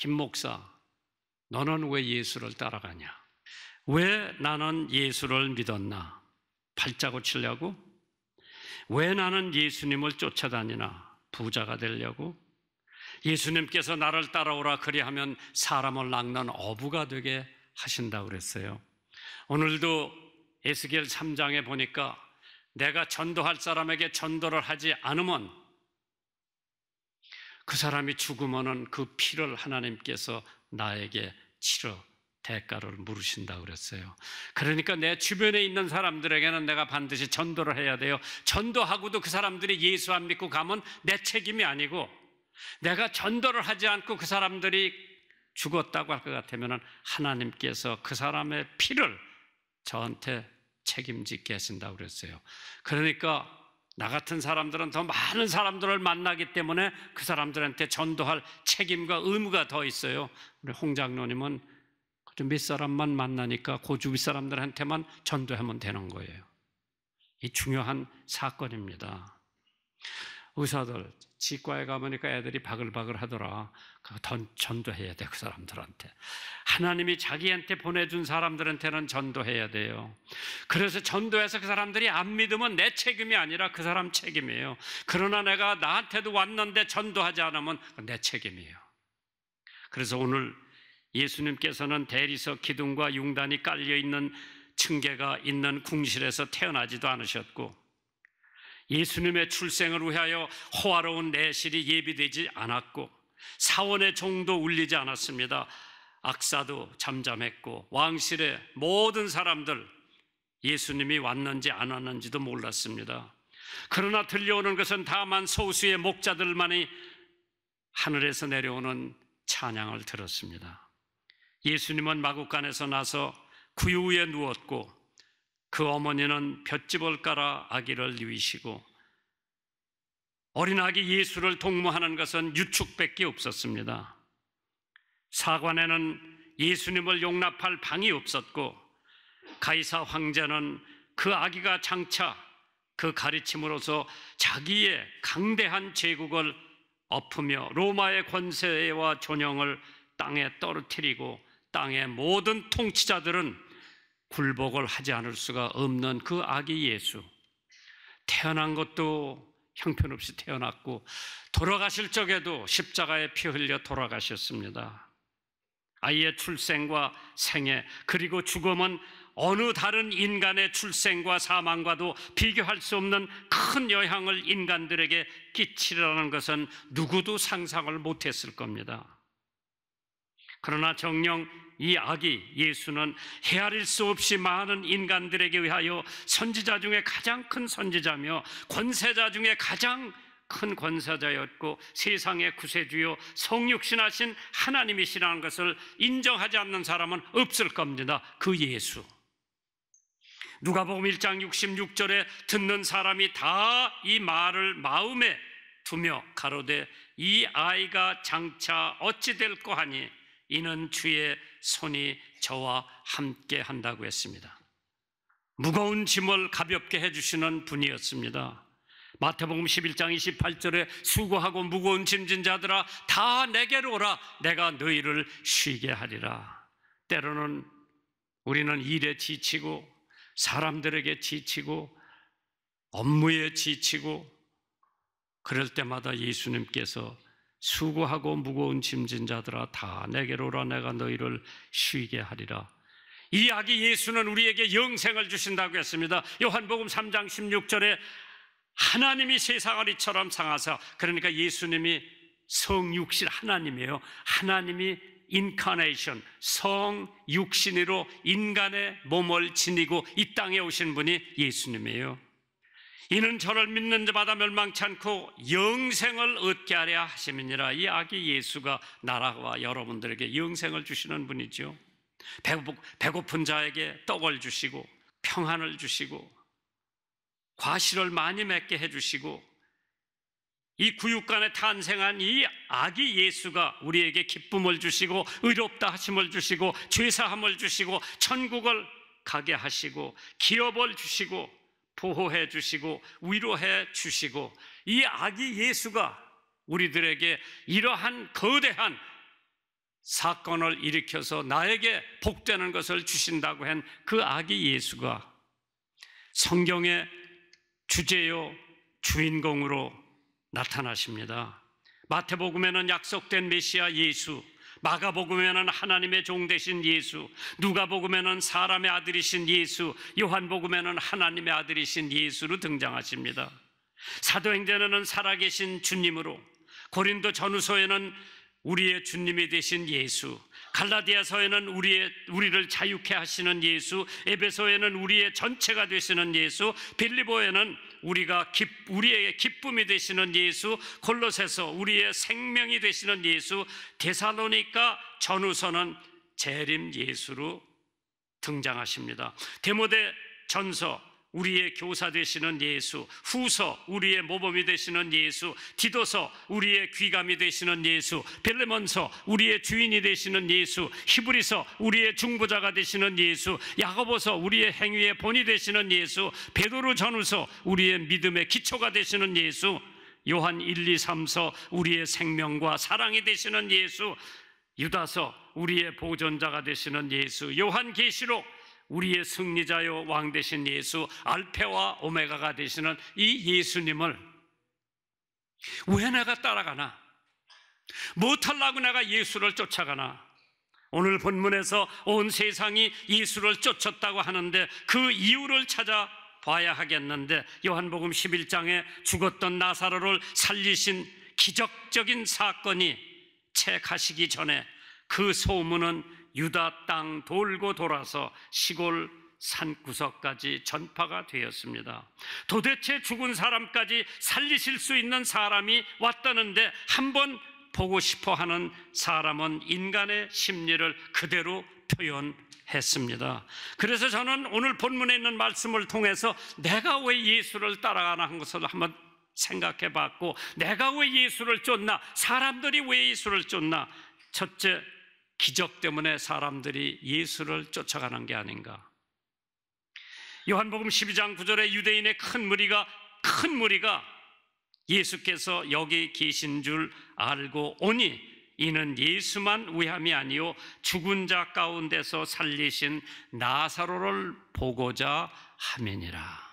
김 목사, 너는 왜 예수를 따라가냐? 왜 나는 예수를 믿었나? 발자고 치려고? 왜 나는 예수님을 쫓아다니나? 부자가 되려고? 예수님께서 나를 따라오라 그리하면 사람을 낚는 어부가 되게 하신다 그랬어요. 오늘도 에스겔 3장에 보니까 내가 전도할 사람에게 전도를 하지 않으면 그 사람이 죽으면은 그 피를 하나님께서 나에게 치러 대가를 물으신다 그랬어요. 그러니까 내 주변에 있는 사람들에게는 내가 반드시 전도를 해야 돼요. 전도하고도 그 사람들이 예수 안 믿고 가면 내 책임이 아니고 내가 전도를 하지 않고 그 사람들이 죽었다고 할 것 같으면 하나님께서 그 사람의 피를 저한테 책임지게 하신다고 그랬어요. 그러니까 나 같은 사람들은 더 많은 사람들을 만나기 때문에 그 사람들한테 전도할 책임과 의무가 더 있어요. 우리 홍 장로님은 그저 몇 사람만 만나니까 고주 비사람들한테만 전도하면 되는 거예요. 이 중요한 사건입니다. 의사들 치과에 가보니까 애들이 바글바글 하더라. 던, 전도해야 돼, 그 사람들한테. 하나님이 자기한테 보내준 사람들한테는 전도해야 돼요. 그래서 전도해서 그 사람들이 안 믿으면 내 책임이 아니라 그 사람 책임이에요. 그러나 내가 나한테도 왔는데 전도하지 않으면 내 책임이에요. 그래서 오늘 예수님께서는 대리석 기둥과 융단이 깔려 있는 층계가 있는 궁실에서 태어나지도 않으셨고 예수님의 출생을 위하여 호화로운 내실이 예비되지 않았고 사원의 종도 울리지 않았습니다. 악사도 잠잠했고 왕실의 모든 사람들 예수님이 왔는지 안 왔는지도 몰랐습니다. 그러나 들려오는 것은 다만 소수의 목자들만이 하늘에서 내려오는 찬양을 들었습니다. 예수님은 마국간에서 나서 구유에 그 누웠고 그 어머니는 볏집을 깔아 아기를 누이시고 어린 아기 예수를 동무하는 것은 유축밖에 없었습니다. 사관에는 예수님을 용납할 방이 없었고 가이사 황제는 그 아기가 장차 그 가르침으로서 자기의 강대한 제국을 엎으며 로마의 권세와 존영을 땅에 떨어뜨리고 땅의 모든 통치자들은 굴복을 하지 않을 수가 없는 그 아기 예수. 태어난 것도 형편없이 태어났고, 돌아가실 적에도 십자가에 피 흘려 돌아가셨습니다. 아이의 출생과 생애, 그리고 죽음은 어느 다른 인간의 출생과 사망과도 비교할 수 없는 큰 영향을 인간들에게 끼치라는 것은 누구도 상상을 못했을 겁니다. 그러나 정령 이 아기 예수는 헤아릴 수 없이 많은 인간들에게 위하여 선지자 중에 가장 큰 선지자며 권세자 중에 가장 큰권세자였고 세상의 구세주요 성육신하신 하나님이시라는 것을 인정하지 않는 사람은 없을 겁니다. 그 예수. 누가복음 1장 66절에 듣는 사람이 다 이 말을 마음에 두며 가로되 이 아이가 장차 어찌 될거 하니 이는 주의 손이 저와 함께 한다고 했습니다. 무거운 짐을 가볍게 해주시는 분이었습니다. 마태복음 11장 28절에 수고하고 무거운 짐진 자들아 다 내게로 오라 내가 너희를 쉬게 하리라. 때로는 우리는 일에 지치고 사람들에게 지치고 업무에 지치고 그럴 때마다 예수님께서 수고하고 무거운 짐진 자들아 다 내게로 오라 내가 너희를 쉬게 하리라. 이 아기 예수는 우리에게 영생을 주신다고 했습니다. 요한복음 3장 16절에 하나님이 세상아리처럼 상하사 그러니까 예수님이 성육신 하나님이에요. 하나님이 인카네이션 성육신으로 인간의 몸을 지니고 이 땅에 오신 분이 예수님이에요. 이는 저를 믿는 자마다 멸망치 않고 영생을 얻게 하려 하심이니라. 이 아기 예수가 나라와 여러분들에게 영생을 주시는 분이죠. 배고, 배고픈 자에게 떡을 주시고 평안을 주시고 과실을 많이 맺게 해주시고 이 구육간에 탄생한 이 아기 예수가 우리에게 기쁨을 주시고 의롭다 하심을 주시고 죄사함을 주시고 천국을 가게 하시고 기업을 주시고 보호해 주시고 위로해 주시고 이 아기 예수가 우리들에게 이러한 거대한 사건을 일으켜서 나에게 복되는 것을 주신다고 한 그 아기 예수가 성경의 주제요 주인공으로 나타나십니다. 마태복음에는 약속된 메시아 예수, 마가복음에는 하나님의 종 되신 예수, 누가복음에는 사람의 아들이신 예수, 요한복음에는 하나님의 아들이신 예수로 등장하십니다. 사도행전에는 살아계신 주님으로, 고린도 전후서에는 우리의 주님이 되신 예수, 갈라디아서에는 우리의 우리를 자유케 하시는 예수, 에베소에는 우리의 전체가 되시는 예수, 빌리보에는 우리가 기, 우리의 기쁨이 되시는 예수 콜로새서 우리의 생명이 되시는 예수 데살로니까 전후서는 재림 예수로 등장하십니다. 데모데 전서 우리의 교사 되시는 예수, 후서 우리의 모범이 되시는 예수, 디도서 우리의 귀감이 되시는 예수, 벨레먼서 우리의 주인이 되시는 예수, 히브리서 우리의 중보자가 되시는 예수, 야고보서 우리의 행위의 본이 되시는 예수, 베드로 전후서 우리의 믿음의 기초가 되시는 예수, 요한 1, 2, 3서 우리의 생명과 사랑이 되시는 예수, 유다서 우리의 보존자가 되시는 예수, 요한 계시록 우리의 승리자요 왕 되신 예수 알페와 오메가가 되시는 이 예수님을 왜 내가 따라가나? 못하려고 내가 예수를 쫓아가나? 오늘 본문에서 온 세상이 예수를 쫓았다고 하는데 그 이유를 찾아 봐야 하겠는데 요한복음 11장에 죽었던 나사로를 살리신 기적적인 사건이 채 가시기 전에 그 소문은 유다 땅 돌고 돌아서 시골 산구석까지 전파가 되었습니다. 도대체 죽은 사람까지 살리실 수 있는 사람이 왔다는데 한번 보고 싶어 하는 사람은 인간의 심리를 그대로 표현했습니다. 그래서 저는 오늘 본문에 있는 말씀을 통해서 내가 왜 예수를 따라가나 한 것을 한번 생각해 봤고 내가 왜 예수를 쫓나 사람들이 왜 예수를 쫓나 첫째 기적 때문에 사람들이 예수를 쫓아가는 게 아닌가. 요한복음 12장 9절에 유대인의 큰 무리가 큰 무리가 예수께서 여기 계신 줄 알고 오니 이는 예수만 위함이 아니요 죽은 자 가운데서 살리신 나사로를 보고자 함이니라.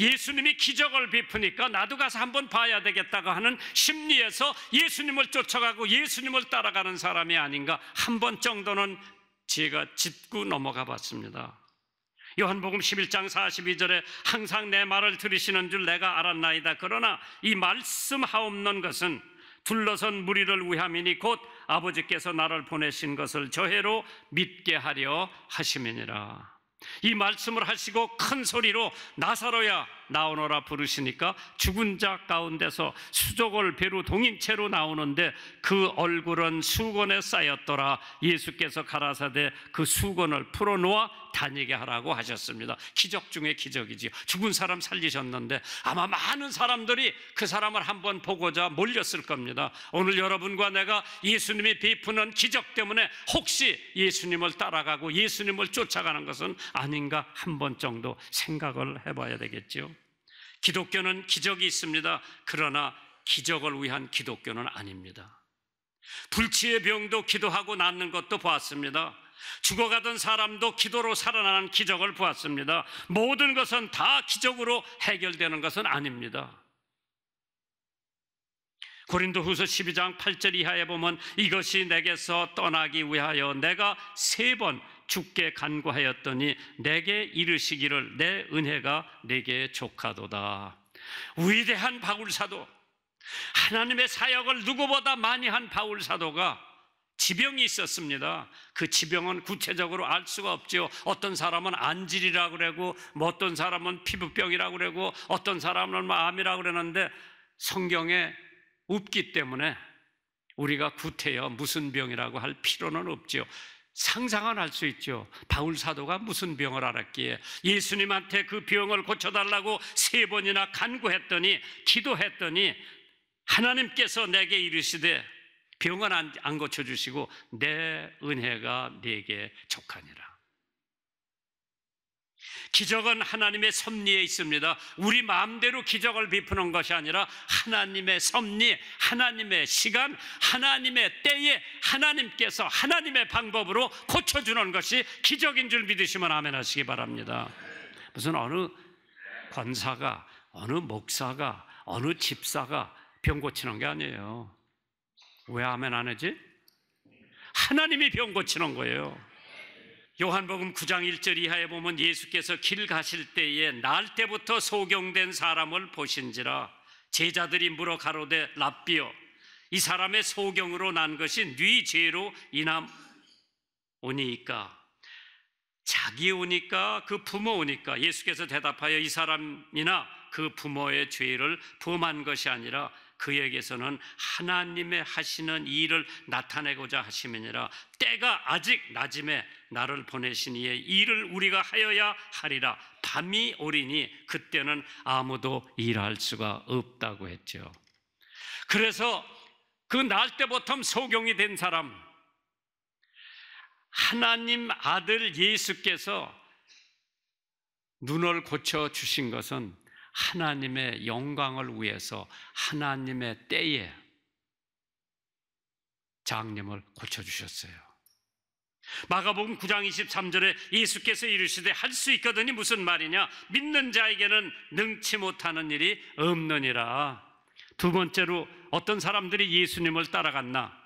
예수님이 기적을 베푸니까 나도 가서 한번 봐야 되겠다고 하는 심리에서 예수님을 쫓아가고 예수님을 따라가는 사람이 아닌가 한 번 정도는 제가 짚고 넘어가 봤습니다. 요한복음 11장 42절에 항상 내 말을 들으시는 줄 내가 알았나이다. 그러나 이 말씀하옵는 것은 둘러선 무리를 위함이니 곧 아버지께서 나를 보내신 것을 저해로 믿게 하려 하심이니라. 이 말씀을 하시고 큰 소리로 나사로야 나오너라 부르시니까 죽은 자 가운데서 수족을 배로 동인 채로 나오는데 그 얼굴은 수건에 쌓였더라 예수께서 가라사대 그 수건을 풀어놓아 다니게 하라고 하셨습니다 기적 중에 기적이지요 죽은 사람 살리셨는데 아마 많은 사람들이 그 사람을 한번 보고자 몰렸을 겁니다 오늘 여러분과 내가 예수님이 베푸는 기적 때문에 혹시 예수님을 따라가고 예수님을 쫓아가는 것은 아닌가 한 번 정도 생각을 해봐야 되겠지요 기독교는 기적이 있습니다. 그러나 기적을 위한 기독교는 아닙니다. 불치의 병도 기도하고 낫는 것도 보았습니다. 죽어가던 사람도 기도로 살아나는 기적을 보았습니다. 모든 것은 다 기적으로 해결되는 것은 아닙니다. 고린도 후서 12장 8절 이하에 보면 이것이 내게서 떠나기 위하여 내가 세번 죽게 간구하였더니 내게 이르시기를 내 은혜가 내게 족하도다. 위대한 바울 사도 하나님의 사역을 누구보다 많이 한 바울 사도가 지병이 있었습니다. 그 지병은 구체적으로 알 수가 없지 어떤 사람은 안질이라고 그러고, 뭐 어떤 사람은 피부병이라고 그러고, 어떤 사람은 뭐 암이라고 그러는데 성경에 없기 때문에 우리가 구태여 무슨 병이라고 할 필요는 없지 상상은 할 수 있죠. 바울 사도가 무슨 병을 앓았기에 예수님한테 그 병을 고쳐달라고 세 번이나 간구했더니 기도했더니 하나님께서 내게 이르시되 병은 안, 고쳐주시고 내 은혜가 내게 족하니라. 기적은 하나님의 섭리에 있습니다. 우리 마음대로 기적을 비푸는 것이 아니라 하나님의 섭리, 하나님의 시간, 하나님의 때에 하나님께서 하나님의 방법으로 고쳐주는 것이 기적인 줄 믿으시면 아멘하시기 바랍니다. 무슨 어느 권사가, 어느 목사가, 어느 집사가 병 고치는 게 아니에요. 왜 아멘 안 하지? 하나님이 병 고치는 거예요. 요한복음 9장 1절 이하에 보면 예수께서 길 가실 때에 날 때부터 소경된 사람을 보신지라 제자들이 물어 가로되 랍비어이 사람의 소경으로 난 것이 뉘 네 죄로 인함 오니까 자기 오니까 그 부모 오니까 예수께서 대답하여 이 사람이나 그 부모의 죄를 범한 것이 아니라 그에게서는 하나님의 하시는 일을 나타내고자 하심이니라 때가 아직 낮음에 나를 보내신 이의 일을 우리가 하여야 하리라 밤이 오리니 그때는 아무도 일할 수가 없다고 했죠. 그래서 그 날 때부터 소경이 된 사람 하나님 아들 예수께서 눈을 고쳐 주신 것은 하나님의 영광을 위해서 하나님의 때에 장님을 고쳐 주셨어요. 마가복음 9장 23절에 예수께서 이르시되 할 수 있거든이 무슨 말이냐 믿는 자에게는 능치 못하는 일이 없느니라 두 번째로 어떤 사람들이 예수님을 따라갔나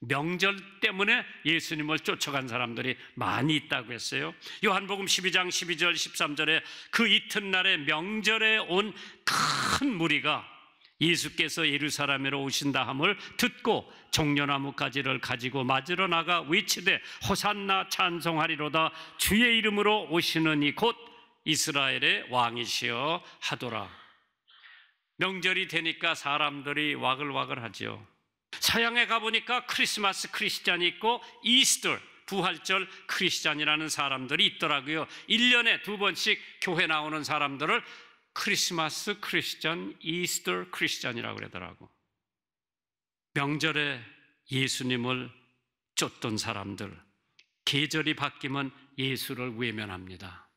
명절 때문에 예수님을 쫓아간 사람들이 많이 있다고 했어요. 요한복음 12장 12절 13절에 그 이튿날에 명절에 온 큰 무리가 예수께서 예루살렘으로 오신다 함을 듣고 종려나무 가지를 가지고 맞으러 나가 위치되 호산나 찬송하리로다 주의 이름으로 오시는 이곧 이스라엘의 왕이시여 하더라 명절이 되니까 사람들이 와글와글하죠 서양에 가보니까 크리스마스 크리스찬이 있고 이스터 부활절 크리스찬이라는 사람들이 있더라고요 1년에 두 번씩 교회 나오는 사람들을 크리스마스 크리스천, 이스터 크리스천이라고 그러더라고. 명절에 예수님을 쫓던 사람들, 계절이 바뀌면 예수를 외면합니다.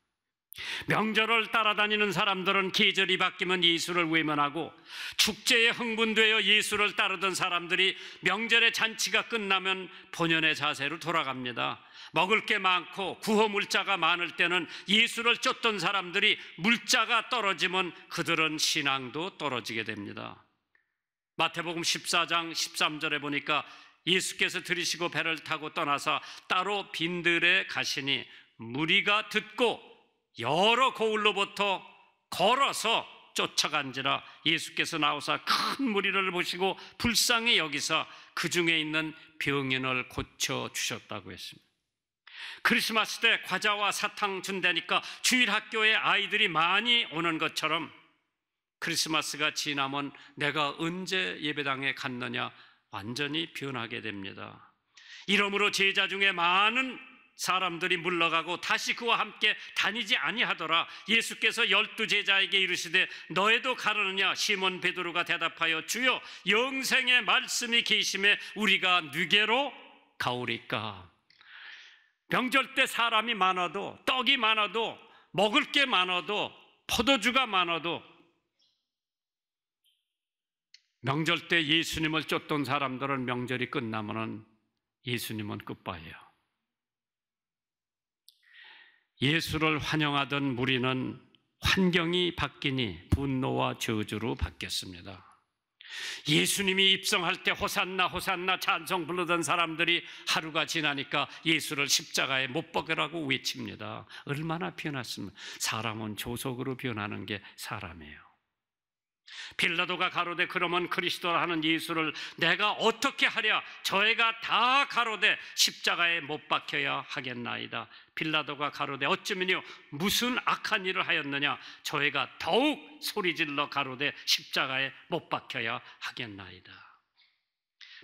명절을 따라다니는 사람들은 계절이 바뀌면 예수를 외면하고 축제에 흥분되어 예수를 따르던 사람들이 명절의 잔치가 끝나면 본연의 자세로 돌아갑니다. 먹을 게 많고 구호 물자가 많을 때는 예수를 쫓던 사람들이 물자가 떨어지면 그들은 신앙도 떨어지게 됩니다. 마태복음 14장 13절에 보니까 예수께서 들이시고 배를 타고 떠나서 따로 빈들에 가시니 무리가 듣고 여러 고을로부터 걸어서 쫓아간지라 예수께서 나오사 큰 무리를 보시고 불쌍히 여기서 그 중에 있는 병인을 고쳐 주셨다고 했습니다. 크리스마스 때 과자와 사탕 준다니까 주일 학교에 아이들이 많이 오는 것처럼 크리스마스가 지나면 내가 언제 예배당에 갔느냐 완전히 변하게 됩니다. 이러므로 제자 중에 많은 사람들이 물러가고 다시 그와 함께 다니지 아니하더라. 예수께서 열두 제자에게 이르시되 너에도 가르느냐? 시몬 베드로가 대답하여 주여 영생의 말씀이 계심에 우리가 누게로 가오리까? 명절 때 사람이 많아도 떡이 많아도 먹을 게 많아도 포도주가 많아도 명절 때 예수님을 쫓던 사람들은 명절이 끝나면은 예수님은 끝바예요. 예수를 환영하던 무리는 환경이 바뀌니 분노와 저주로 바뀌었습니다. 예수님이 입성할 때 호산나 호산나 찬송 불르던 사람들이 하루가 지나니까 예수를 십자가에 못 박으라고 외칩니다. 얼마나 변했습니까? 사람은 조속으로 변하는 게 사람이에요. 빌라도가 가로되 그러면 그리스도라 는 예수를 내가 어떻게 하랴 저희가 다 가로되 십자가에 못 박혀야 하겠나이다 빌라도가 가로되 어쩌면요 무슨 악한 일을 하였느냐 저희가 더욱 소리질러 가로되 십자가에 못 박혀야 하겠나이다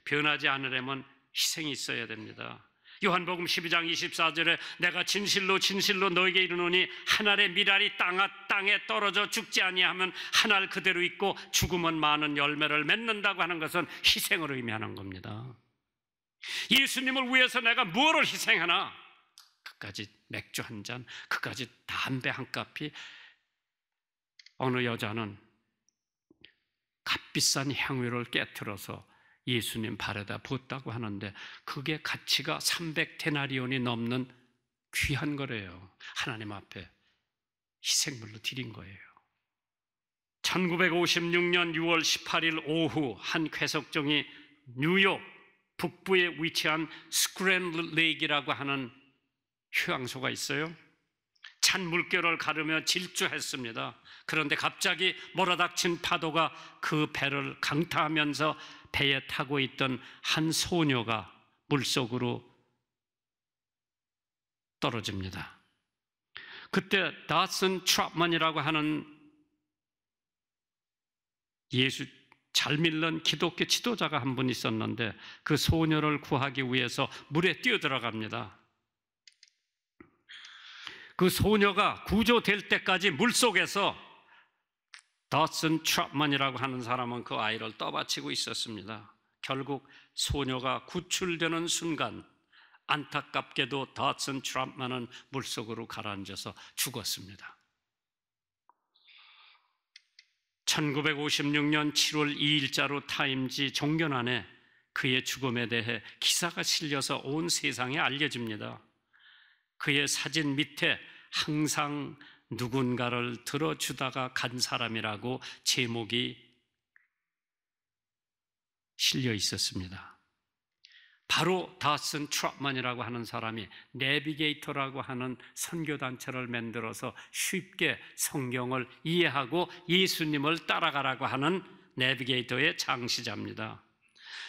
변하지 않으려면 희생이 있어야 됩니다 요한복음 12장 24절에 내가 진실로 진실로 너에게 이르노니 한 알의 미랄이 땅아 땅에 떨어져 죽지 아니하면 한 알 그대로 있고 죽음은 많은 열매를 맺는다고 하는 것은 희생으로 의미하는 겁니다. 예수님을 위해서 내가 무엇을 희생하나? 그까지 맥주 한 잔, 그까지 담배 한 카피. 어느 여자는 값비싼 향유를 깨뜨려서 예수님 발에다 붓다고 하는데 그게 가치가 300테나리온이 넘는 귀한 거래요. 하나님 앞에 희생물로 드린 거예요. 1956년 6월 18일 오후 한 쾌석종이 뉴욕 북부에 위치한 스크랜블 레이크라고 하는 휴양소가 있어요. 찬 물결을 가르며 질주했습니다. 그런데 갑자기 몰아닥친 파도가 그 배를 강타하면서 배에 타고 있던 한 소녀가 물속으로 떨어집니다. 그때 다슨 트랍만이라고 하는 예수 잘믿는 기독교 지도자가 한 분 있었는데 그 소녀를 구하기 위해서 물에 뛰어들어갑니다. 그 소녀가 구조될 때까지 물속에서 더슨 트롭만이라고 하는 사람은 그 아이를 떠받치고 있었습니다. 결국 소녀가 구출되는 순간 안타깝게도 더슨 트롭만은 물속으로 가라앉아서 죽었습니다. 1956년 7월 2일자로 타임지 종견안에 그의 죽음에 대해 기사가 실려서 온 세상에 알려집니다. 그의 사진 밑에 항상 누군가를 들어주다가 간 사람이라고 제목이 실려 있었습니다. 바로 다슨 트롯만이라고 하는 사람이 내비게이터라고 하는 선교단체를 만들어서 쉽게 성경을 이해하고 예수님을 따라가라고 하는 내비게이터의 창시자입니다.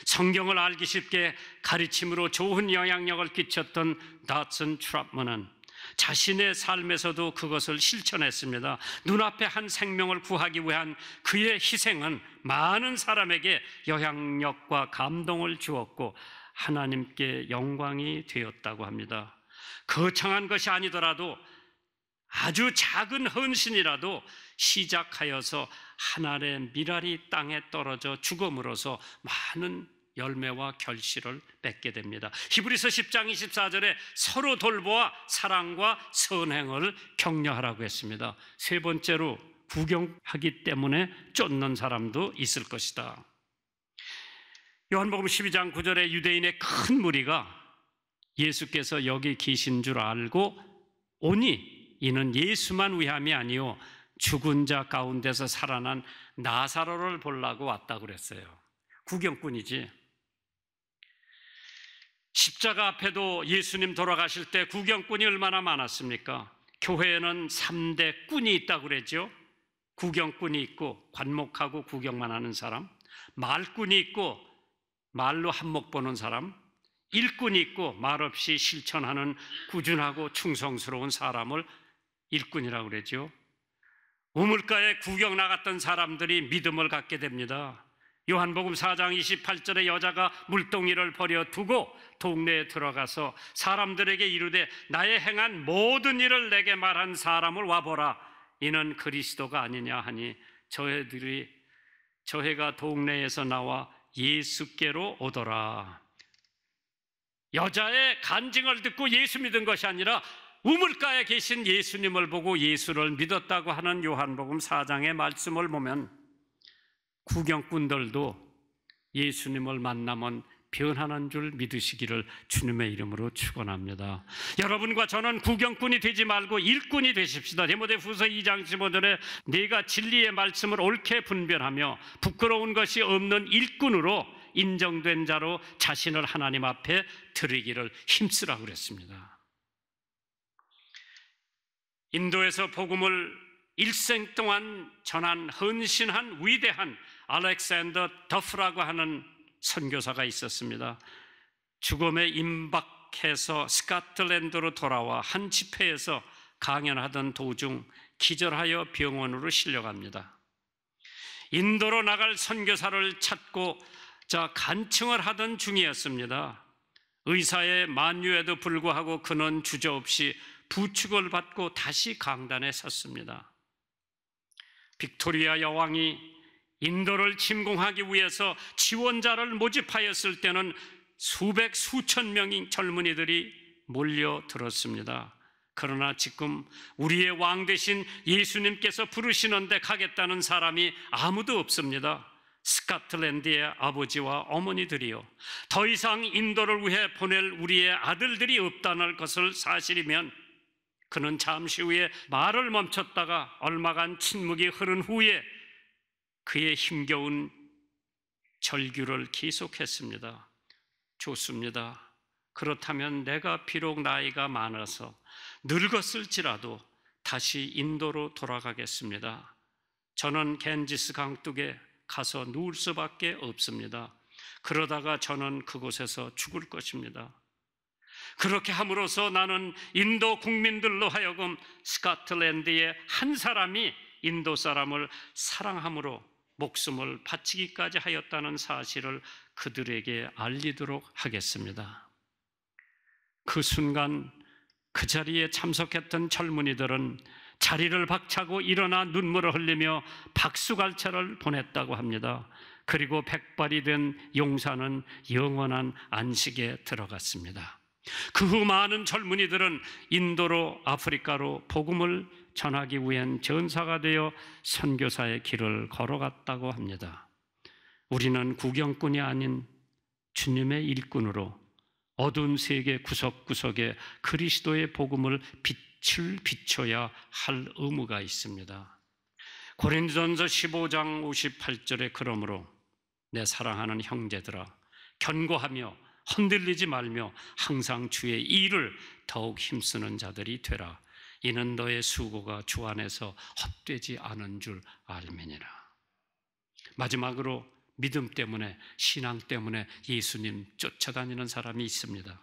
성경을 알기 쉽게 가르침으로 좋은 영향력을 끼쳤던 다슨 트롯만은 자신의 삶에서도 그것을 실천했습니다. 눈앞에 한 생명을 구하기 위한 그의 희생은 많은 사람에게 영향력과 감동을 주었고 하나님께 영광이 되었다고 합니다. 거창한 것이 아니더라도 아주 작은 헌신이라도 시작하여서 하늘의 미랄이 땅에 떨어져 죽음으로써 많은 열매와 결실을 맺게 됩니다. 히브리서 10장 24절에 서로 돌보아 사랑과 선행을 격려하라고 했습니다. 세 번째로 구경하기 때문에 쫓는 사람도 있을 것이다. 요한복음 12장 9절에 유대인의 큰 무리가 예수께서 여기 계신 줄 알고 오니 이는 예수만 위함이 아니요 죽은 자 가운데서 살아난 나사로를 보려고 왔다 그랬어요. 구경꾼이지. 십자가 앞에도 예수님 돌아가실 때 구경꾼이 얼마나 많았습니까? 교회에는 3대 꾼이 있다고 그랬죠. 구경꾼이 있고 관목하고 구경만 하는 사람, 말꾼이 있고 말로 한몫 보는 사람, 일꾼이 있고 말없이 실천하는 꾸준하고 충성스러운 사람을 일꾼이라고 그랬죠. 우물가에 구경 나갔던 사람들이 믿음을 갖게 됩니다. 요한복음 4장 28절에 여자가 물동이를 버려 두고 동네에 들어가서 사람들에게 이르되 나의 행한 모든 일을 내게 말한 사람을 와보라 이는 그리스도가 아니냐 하니 저해들이 저해가 동네에서 나와 예수께로 오더라 여자의 간증을 듣고 예수 믿은 것이 아니라 우물가에 계신 예수님을 보고 예수를 믿었다고 하는 요한복음 4장의 말씀을 보면 구경꾼들도 예수님을 만나면 변하는 줄 믿으시기를 주님의 이름으로 축원합니다. 여러분과 저는 구경꾼이 되지 말고 일꾼이 되십시다. 데모데후서 2장 15절에 내가 진리의 말씀을 옳게 분별하며 부끄러운 것이 없는 일꾼으로 인정된 자로 자신을 하나님 앞에 드리기를 힘쓰라 그랬습니다. 인도에서 복음을 일생 동안 전한 헌신한 위대한 알렉산더 더프라고 하는 선교사가 있었습니다. 죽음에 임박해서 스카틀랜드로 돌아와 한 집회에서 강연하던 도중 기절하여 병원으로 실려갑니다. 인도로 나갈 선교사를 찾고 자 간청을 하던 중이었습니다. 의사의 만유에도 불구하고 그는 주저없이 부축을 받고 다시 강단에 섰습니다. 빅토리아 여왕이 인도를 침공하기 위해서 지원자를 모집하였을 때는 수백 수천 명의 젊은이들이 몰려들었습니다. 그러나 지금 우리의 왕 대신 예수님께서 부르시는데 가겠다는 사람이 아무도 없습니다. 스카틀랜드의 아버지와 어머니들이요. 더 이상 인도를 위해 보낼 우리의 아들들이 없다는 것을 사실이면 그는 잠시 후에 말을 멈췄다가 얼마간 침묵이 흐른 후에 그의 힘겨운 절규를 계속했습니다. 좋습니다. 그렇다면 내가 비록 나이가 많아서 늙었을지라도 다시 인도로 돌아가겠습니다. 저는 겐지스 강둑에 가서 누울 수밖에 없습니다. 그러다가 저는 그곳에서 죽을 것입니다. 그렇게 함으로써 나는 인도 국민들로 하여금 스카틀랜드의 한 사람이 인도 사람을 사랑함으로 목숨을 바치기까지 하였다는 사실을 그들에게 알리도록 하겠습니다. 그 순간 그 자리에 참석했던 젊은이들은 자리를 박차고 일어나 눈물을 흘리며 박수갈채를 보냈다고 합니다. 그리고 백발이 된 용사는 영원한 안식에 들어갔습니다. 그 후 많은 젊은이들은 인도로 아프리카로 복음을 전하기 위한 전사가 되어 선교사의 길을 걸어갔다고 합니다. 우리는 구경꾼이 아닌 주님의 일꾼으로 어두운 세계 구석구석에 그리스도의 복음을 빛을 비춰야 할 의무가 있습니다. 고린전서 15장 58절에 그러므로 내 사랑하는 형제들아 견고하며 흔들리지 말며 항상 주의 일을 더욱 힘쓰는 자들이 되라. 이는 너의 수고가 주 안에서 헛되지 않은 줄 알미니라. 마지막으로 믿음 때문에 신앙 때문에 예수님 쫓아다니는 사람이 있습니다.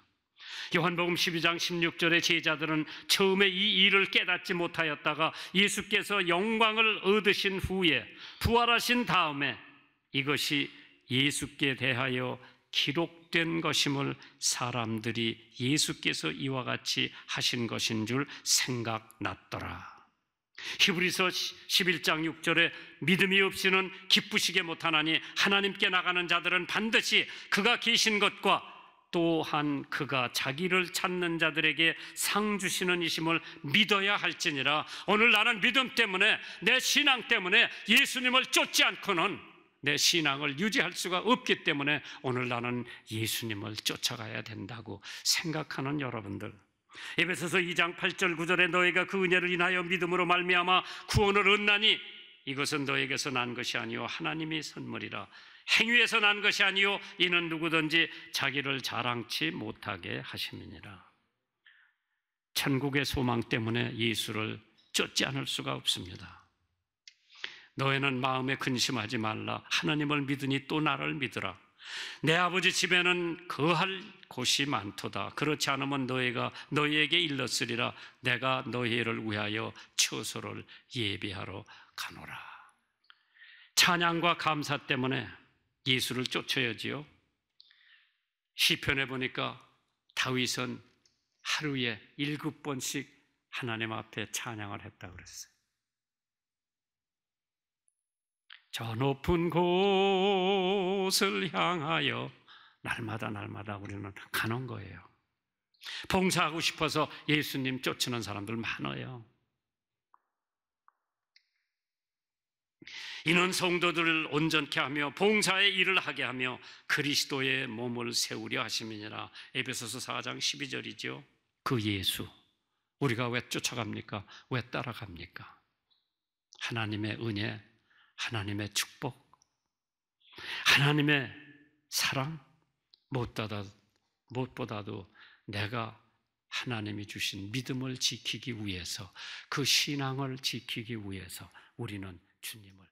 요한복음 12장 16절의 제자들은 처음에 이 일을 깨닫지 못하였다가 예수께서 영광을 얻으신 후에 부활하신 다음에 이것이 예수께 대하여 기록된 것임을 사람들이 예수께서 이와 같이 하신 것인 줄 생각났더라. 히브리서 11장 6절에 믿음이 없이는 기쁘시게 못하나니 하나님께 나가는 자들은 반드시 그가 계신 것과 또한 그가 자기를 찾는 자들에게 상 주시는 이심을 믿어야 할지니라 오늘 나는 믿음 때문에 내 신앙 때문에 예수님을 쫓지 않고는 내 신앙을 유지할 수가 없기 때문에 오늘 나는 예수님을 쫓아가야 된다고 생각하는 여러분들 에베소서 2장 8절 9절에 너희가 그 은혜를 인하여 믿음으로 말미암아 구원을 얻나니 이것은 너에게서 난 것이 아니요 하나님이 선물이라 행위에서 난 것이 아니요 이는 누구든지 자기를 자랑치 못하게 하심이니라 천국의 소망 때문에 예수를 쫓지 않을 수가 없습니다 너희는 마음에 근심하지 말라. 하나님을 믿으니 또 나를 믿으라. 내 아버지 집에는 거할 곳이 많도다. 그렇지 않으면 너희가 너희에게 일렀으리라. 내가 너희를 위하여 처소를 예비하러 가노라. 찬양과 감사 때문에 예수를 쫓아야지요. 시편에 보니까 다윗은 하루에 일곱 번씩 하나님 앞에 찬양을 했다 그랬어요. 저 높은 곳을 향하여 날마다 날마다 우리는 가는 거예요. 봉사하고 싶어서 예수님 쫓는 사람들 많아요. 이는 성도들을 온전케 하며 봉사의 일을 하게 하며 그리스도의 몸을 세우려 하심이니라. 에베소서 4장 12절이죠. 그 예수 우리가 왜 쫓아갑니까? 왜 따라갑니까? 하나님의 은혜 하나님의 축복, 하나님의 사랑, 무엇보다도 내가 하나님이 주신 믿음을 지키기 위해서, 그 신앙을 지키기 위해서 우리는 주님을